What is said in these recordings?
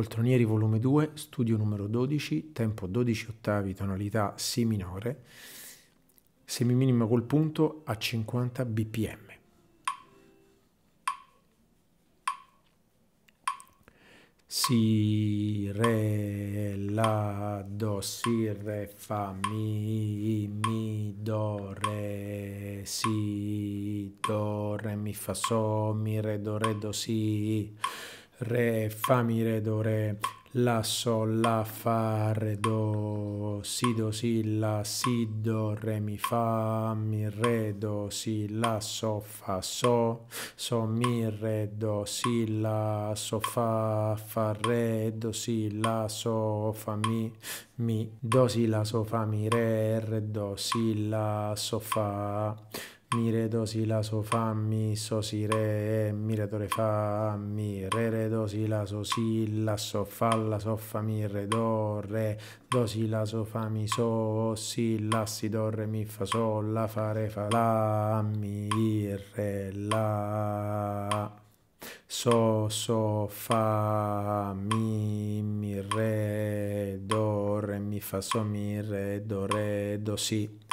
Poltronieri volume 2, studio numero 12, tempo 12 ottavi, tonalità Si minore, semiminima col punto a 50 bpm. Si, Re, La, Do, Si, Re, Fa, Mi, Mi, Do, Re, Si, Do, Re, Mi, Fa, So, Mi, Re, Do, Re, Do, Si re, fa, mi, re, do, re, la, sol, la, fa, re, do, si, do, si, la, si, do, re, mi, fa, mi, re, do, si, la, so, fa, so, so, mi, re, do, si, la, so, fa, fa, re, do, si, la, so, fa, mi, mi, do, si, la, so, fa, mi, re, re, do, si, la, so, fa, mi re do si la so fa mi so si re e eh, mi re do re fa mi re re do si la so si la so fa la so fa mi re do re do si la so fa mi so si la si do re mi fa so la fa re fa la mi re la so so fa mi mi re do re mi fa so mi re do re do si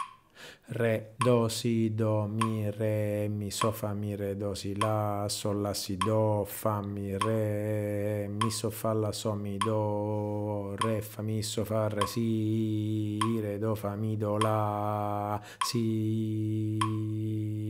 re, do, si, do, mi, re, mi, so, fa, mi, re, do, si, la, sol, la, si, do, fa, mi, re, mi, so, fa, la, so, mi, do, re, fa, mi, so, fa, re, si, re, do, fa, mi, do, la, si,